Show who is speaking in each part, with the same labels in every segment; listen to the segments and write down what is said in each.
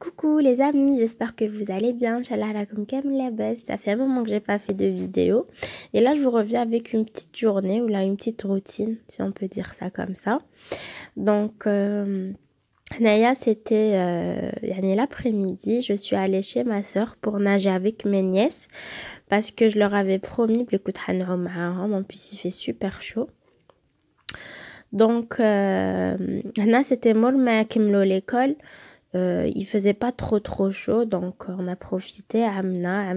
Speaker 1: Coucou les amis, j'espère que vous allez bien. Ça fait un moment que j'ai pas fait de vidéo. Et là, je vous reviens avec une petite journée ou là, une petite routine, si on peut dire ça comme ça. Donc, euh, Naya, c'était euh, l'après-midi. Je suis allée chez ma soeur pour nager avec mes nièces parce que je leur avais promis de à de En plus, il fait super chaud. Donc, euh, c'était moi qui me l'école. Euh, il faisait pas trop trop chaud donc on a profité amna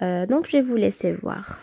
Speaker 1: euh, donc je vais vous laisser voir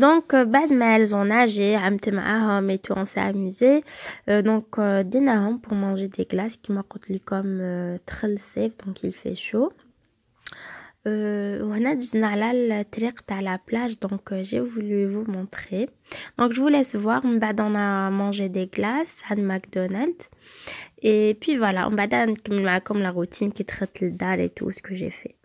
Speaker 1: Donc, بعد euh, ben, elles ont nagé, عمت et tout, on s'est amusé. Euh, donc, ديناهم euh, pour manger des glaces, qui m'a comme très safe, donc il fait chaud. Euh, a جزنا على à la plage, plage. Donc, j'ai voulu vous montrer donc je vous laisse voir on on a mangé des glaces à McDonald's. et puis voilà On بعد comme la routine qui traite le dalle et tout ce que j'ai fait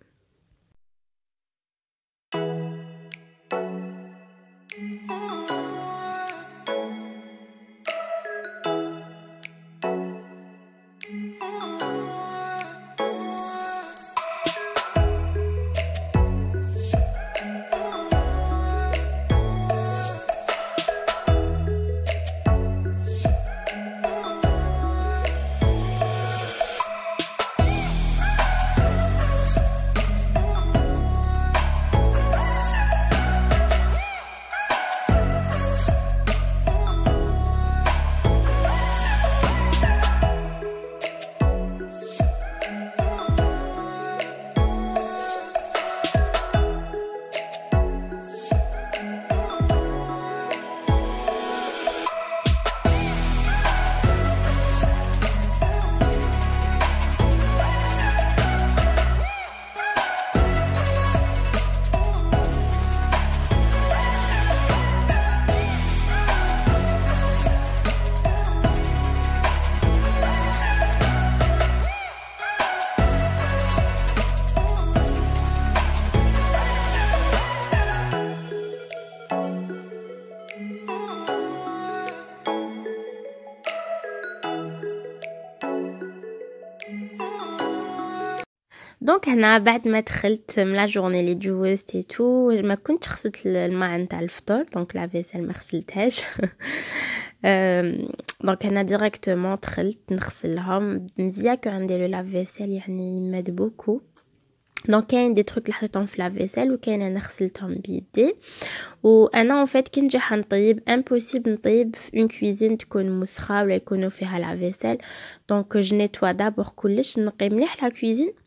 Speaker 1: دونك هنا بعد ما دخلت من لا جورني لي دوزت اي تو ما كنتش غسلت الماء نتاع الفطور دونك لا فيسيل ما غسلتهاش دونك هنا ديريكتومون دخلت نغسلهم مزيان كو نديرو لا فيسيل يعني يمد بوكو دونك كاين دي تروك اللي حطيتهم في لافيسيل وكاين انا غسلتهم بيدي وانا اون فيت كي نجي حنطيب امبوسيبل نطيب في اون كويزين تكون مسخه ولا يكونوا فيها لافيسيل دونك جو نيتوا دابور كلش نقي مليح لا كويزين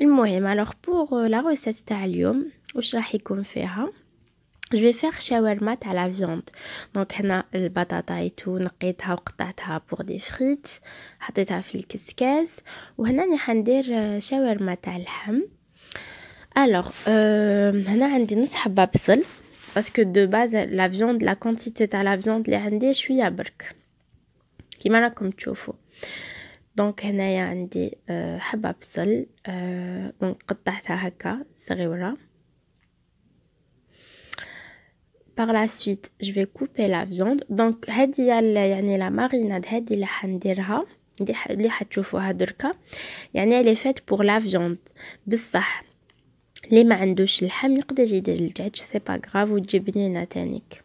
Speaker 1: المهم alors pour euh, la recette تاع اليوم واش راح يكون فيها je vais faire shawarma تاع la viande donc هنا البطاطا ايتو نقيتها وقطعتها pour des frites حطيتها في الكسكاس وهنا راني حندير شاورما آه، تاع اللحم alors euh, هنا عندي نص حبه بصل باسكو دو باز لا فيوند لا كونتيتي تاع لا فيوند اللي عندي شويه برك كيما راكم تشوفوا دونك هنايا عندي آه، حبه بصل آه، دونك قطعتها هكا صغيره باغ لا سويت جو في كوبي لا فيوند دونك هادي يعني لا ماريناد هادي اللي حنديرها اللي حتشوفوها دركا يعني لي فات بوغ لا فيوند بصح اللي ما عندوش اللحم يقدر يدير الدجاج سي با غراف وتجي بنينه تانيك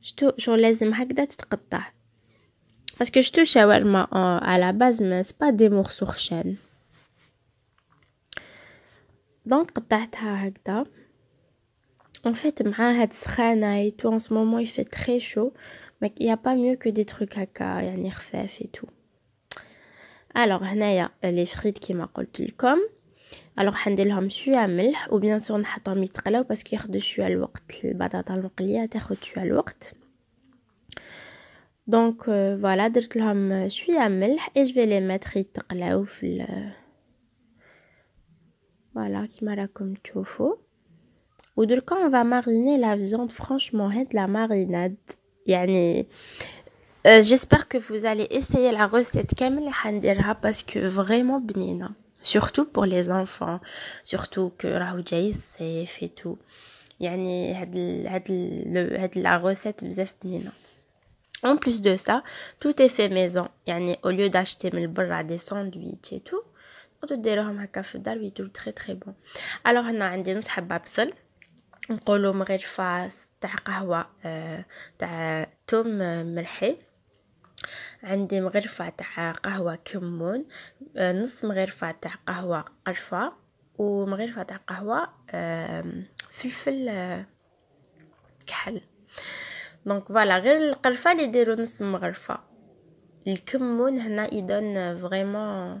Speaker 1: Je suis toujours les m'aider Parce que je suis toujours euh, à la base, mais ce n'est pas des morceaux sur chaîne. Donc, je ta toujours à En fait, je suis à et tout. En ce moment, il fait très chaud. Mais il n'y a pas mieux que des trucs à cas, il y a des refèves et tout. Alors, il y a les frites qui m'ont appelé le com. Alors, on va leur donner du sucre et sel. Et bien sûr, on va les mettre à cuire parce qu'il ont pris du sucre à l'heure. Les patates à l'heure, elles ont pris du temps. à l'heure. Donc, euh, voilà, je leur ai donné du et sel. Et je vais les mettre à cuire. Voilà, comme ça, tout va bien. Et de ce côté, on va mariner la viande. Franchement, c'est la marinade. Euh, j'espère que vous allez essayer la recette. On va parce que vraiment bon surtout pour les enfants surtout que Rahou Jay c'est fait tout yani had la recette bzaf bnina en plus de ça tout est fait maison yani au lieu d'acheter le bra des sandwichs et tout on te dit leur ma dal oui tout très très bon alors on a un dîner de babsel on colle au mrefas ta kahwa euh, ta tom euh, mrefas عندي مغرفة تاع قهوة كمون آه، نص مغرفة تاع قهوة قرفة ومغرفة تاع قهوة فلفل آه، كحل دونك فوالا غير القرفه اللي يديروا نص مغرفه الكمون هنا يدون فريمون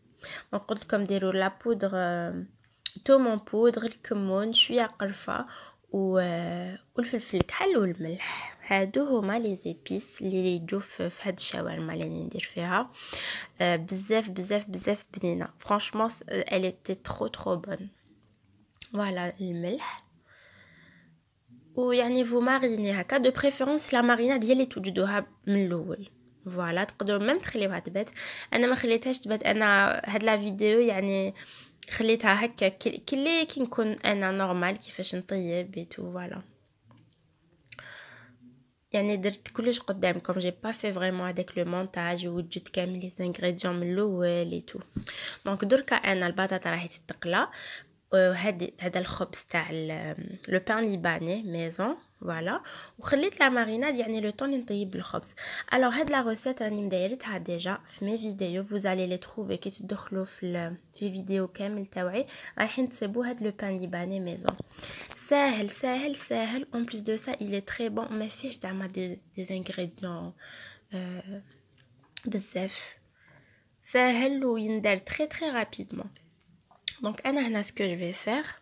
Speaker 1: donc vous comme des la poudre tout euh, en poudre le cumin je suis à calfa ou le fil khal ou le melh hadou huma les épices que je djouf f had shawarma je ndir fiha bzaf bzaf franchement euh، elle était trop trop bonne voilà le melh ou vous marinez hakka de préférence la marinade elle est tout du dohab فوالا تقدروا ميم تخليوها تبات انا ما خليتهاش تبات انا هاد لا فيديو يعني خليتها هكا كلي كي نكون انا نورمال كيفاش نطيب بيتو فوالا يعني درت كلش قدامكم جي با في فريمون هذاك لو مونتاج وجدت كامل لي زانغريديون من الاول ايتو دونك دركا انا البطاطا راهي تتقلى وهذا هذا الخبز تاع لو بان ليباني ميزون Voilà. Vous faites la marinade, y'a le temps d'envoyer le chabz. Alors, cette la recette, elle est déjà dans mes vidéos. Vous allez les trouver, que tu te clofle les vidéos quand même le t'ouais. le pain libanais maison. C'est facile, elle, c'est c'est En plus de ça, il est très bon, mais a pas des ingrédients becfe. C'est facile elle ou il est très très rapidement. Donc, en ce que je vais faire.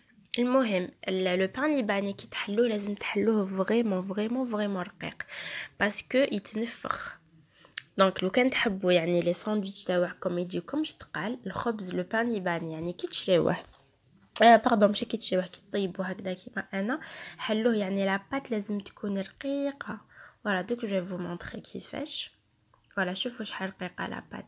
Speaker 1: المهم لو بان لبناني كي تحلوه لازم تحلوه فريمون فريمون فريمون رقيق باسكو يتنفخ دونك لو كان تحبوا يعني لي ساندويتش تاعكم يجيكمش تقال الخبز لو بان لبناني يعني كي تشريوه آه باردون ماشي كي تشريوه كي طيبوه هكذا كيما انا حلوه يعني لاباط لازم تكون رقيقه فوالا دوك جو فو مونطري كيفاش فوالا شوفوا شحال رقيقه لاباط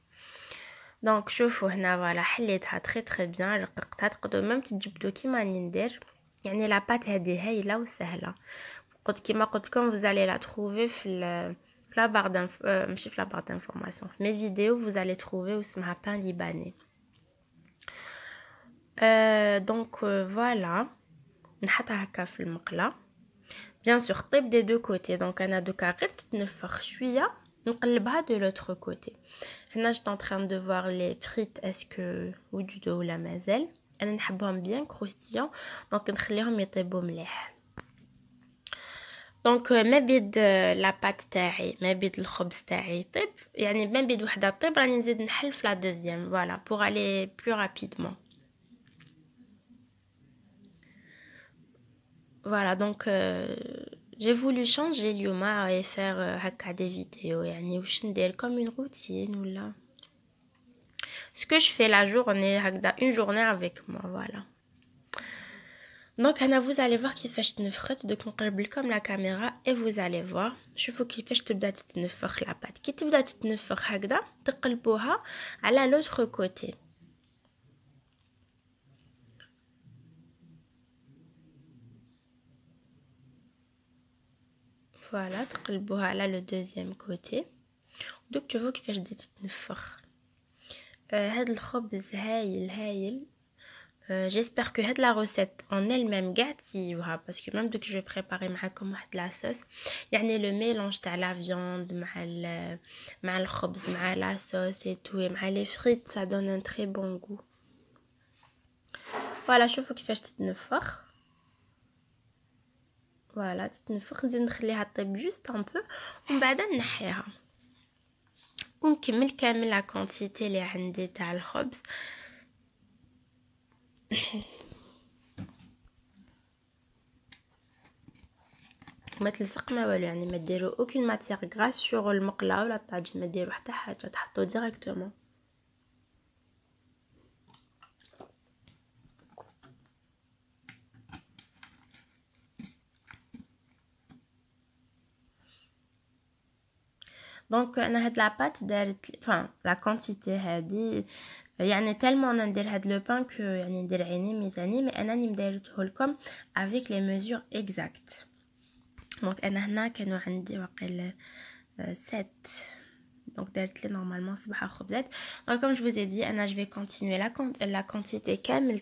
Speaker 1: Donc شوفوا هنا très حليتها تري تري بيان رققتها تقدروا ميم تجبدوا كيما راني ندير يعني لا بات هذه هايله وسهله قلت كيما قلت لكم vous allez la trouver في في لا بار la ماشي في لا بار دانفورماسيون في مي فيديو vous allez trouver واسمها بان ليباني donc voilà نحطها هكا في sûr, des deux طيب دي دو كوتي دونك deux carrés, on تتنفخ شويه نقلبها de l'autre côté. Maintenant je suis en train de voir les frites, est-ce que ou du dos ou la mazelle. Elle est bien croustillant, donc je les les mettre bon donc euh, même de la pâte taï, même de le khobz taï, طيب, يعني même بيد وحده طيب راني نزيد نحل في la deuxième, voilà, pour aller plus rapidement. Voilà, donc euh, j'ai voulu changer l'yoma et faire euh, des vidéos et comme une routine ou là. Ce que je fais la journée, une journée avec moi, voilà. Donc, Anna, vous allez voir qu'il fait une frotte de concrébule comme la caméra et vous allez voir. Je veux qu'il fait une frotte de la pâte. Qui te une frotte de quel à l'autre côté. voilà le deuxième Donc, tu vois veux تشوفوا كيفاش بدات des euh, euh, J'espère que la recette en elle-même gâteau. parce que même si que je vais préparer de la sauce, a le mélange de la viande, مع le khobz, la sauce et tout et مع les frites, ça donne un très bon goût. Voilà, je vous que je fort. فوالا تتنفخ نزيد نخليها طيب جوست ان بو ومن بعد نحيها ونكمل كامل لا كونتيتي اللي عندي تاع الخبز ما تلصق ما والو يعني ما ديروا اوكين ماتيغ غراس سور المقله ولا الطاجين ما ديروا حتى حاجه تحطوا ديريكتومون Donc on a fait la pâte, enfin la quantité a dit, tellement on a fait le pain que il y en a des animés mais on a aimé le avec les mesures exactes. Donc on a fait nos 7, donc normalement c'est pas 7. Donc comme je vous ai dit, je vais continuer la quantité comme il y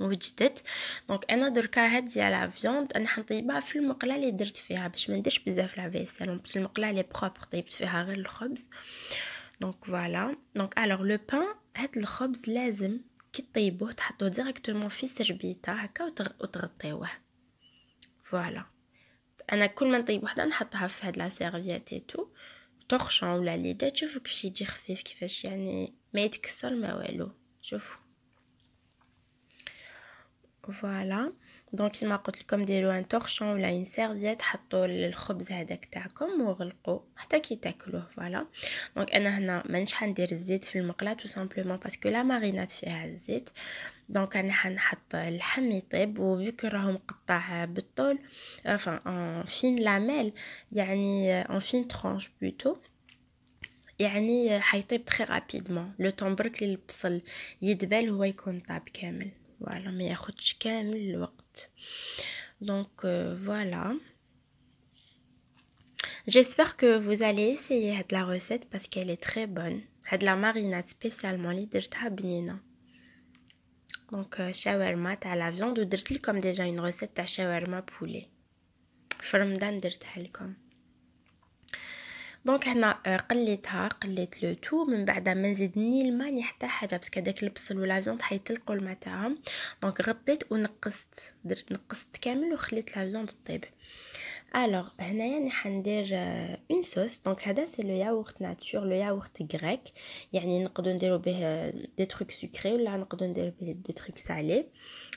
Speaker 1: وجدت دونك انا دركا هاد ديال لا فيوند انا حنطيبها في المقله اللي درت فيها باش ما نديرش بزاف لا فيسيل باش المقله لي بروبر طيبت فيها غير الخبز دونك فوالا دونك الوغ لو بان هاد الخبز لازم كي طيبوه تحطوه ديريكتومون في سربيته هكا وتغطيوه فوالا انا كل ما نطيب وحده نحطها في هاد لا سيرفيات تو ولا ليدا تشوفوا كيفاش يجي خفيف كيفاش يعني ما يتكسر ما والو شوفوا فوالا دونك كيما قلت لكم ديروا ان تورشون ولا ان سيرفيت حطوا الخبز هذاك تاعكم وغلقوا حتى كي تاكلوه فوالا دونك انا هنا مانيش حندير الزيت في المقله تو سامبلومون باسكو لا مارينات فيها الزيت دونك انا حنحط اللحم يطيب وفي كو راهو مقطع بالطول اف ان فين لاميل يعني ان فين ترونش plutôt يعني حيطيب تري رابيدمون لو طون برك البصل يدبل هو يكون طاب كامل voilà mais ما ياخدش كامل temps. donc euh, voilà J'espère que vous allez essayer de la recette parce qu'elle est très bonne. De la marinade spécialement l'idrta bnina. Donc euh, shawarma à la viande ou comme déjà une recette à shawarma poulet. From dan comme. دونك هنا آه، قليتها قليت لو تو من بعد ما نزيدني الماء حتى حاجه باسكو داك البصل والعجون حيطلقوا الماء تاعهم دونك غطيت ونقصت درت نقصت كامل وخليت لافيوند تطيب الوغ هنايا راني حندير اون آه، صوص دونك هذا سي لو ياغورت ناتور لو ياغورت غريك يعني نقدو نديرو به دي تروك سكري ولا نقدو نديرو به دي تروك سالي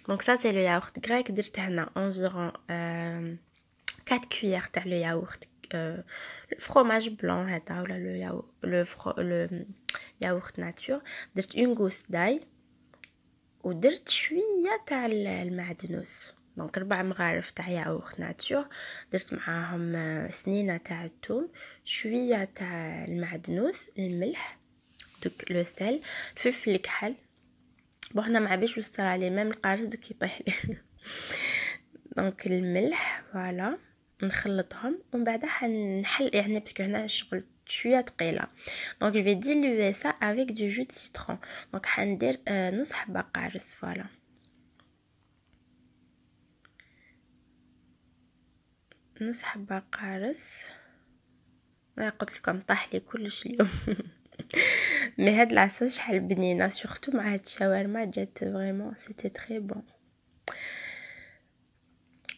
Speaker 1: دونك سا سي لو ياغورت غريك درت هنا انجورون 4 كويير تاع لو ياغورت الفرماج بلون هذا ولا لو ياو لو فرو لو ياغورت ناتور درت اون غوس داي ودرت شويه تاع المعدنوس دونك ربع مغارف تاع ياغورت ناتور درت معاهم آه، سنينه تاع الثوم شويه تاع المعدنوس الملح دوك لو سيل الفلفل الكحل بوحنا حنا ما باش وصل ميم القارص دوك يطيح ليه دونك الملح فوالا voilà. نخلطهم ومن بعد حنحل يعني باسكو هنا الشغل شويه ثقيله دونك جو في لو سا افيك دو جو سيترون دونك حندير آه، نص حبه قارص فوالا نص حبه قارص ما قلت لكم طاح لي كلش اليوم مي هاد العصا شحال بنينه سورتو مع هاد الشاورما جات فريمون سيتي تري بون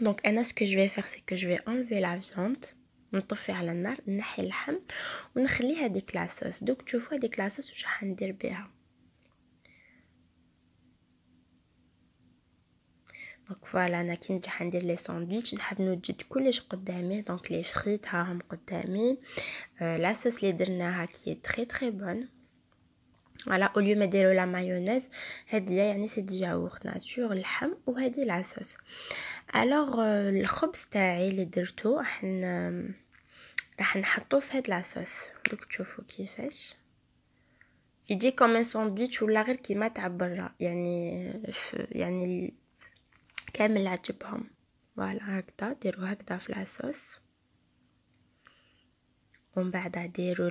Speaker 1: Donc, Anna, ce que je vais faire, c'est que je vais enlever la viande. On peut faire la nar, on peut enlever la ham, on peut faire des classes. Donc, tu vois des classes, je vais dire bien. Donc voilà, on a vais faire les sandwichs, Nous, a nos jets de donc les frites, euh, la sauce les dernières qui est très très bonne. على اوليو ما ديروا لا مايونيز هاديه يعني سي دي ياغورت ناتور اللحم وهذه العصوص الوغ الخبز تاعي اللي درتو راح راح نحطو في هاد العصوص دوك تشوفو كيفاش يجي كوم ساندويتش ولا غير كيما تاع برا يعني يعني كامل عجبهم فوالا هكذا ديرو هكذا في العصوص ومن بعد ديروا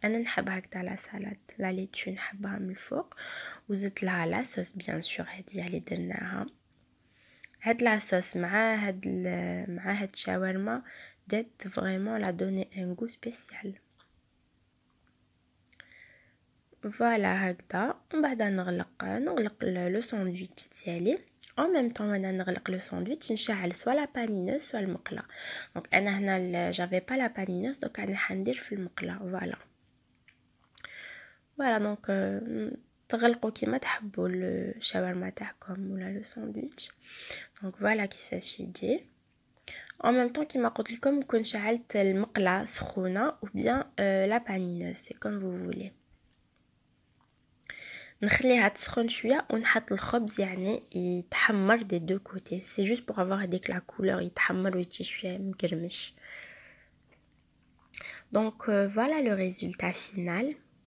Speaker 1: And then à la sauce, la laitue elle à la sauce, la sauce, bien sûr, la sauce, elle est la sauce, ma est ma la sauce, un goût spécial voilà la sauce, elle est là à la sauce, elle est là à la sandwich elle est la sauce, elle le la soit la voilà donc euh, très reconquis le sandwich. Donc voilà qui fait En même temps, qu'il m'a comme ou bien euh, la panine, c'est comme vous voulez. des deux côtés. C'est juste pour avoir la couleur Donc euh, voilà le résultat final.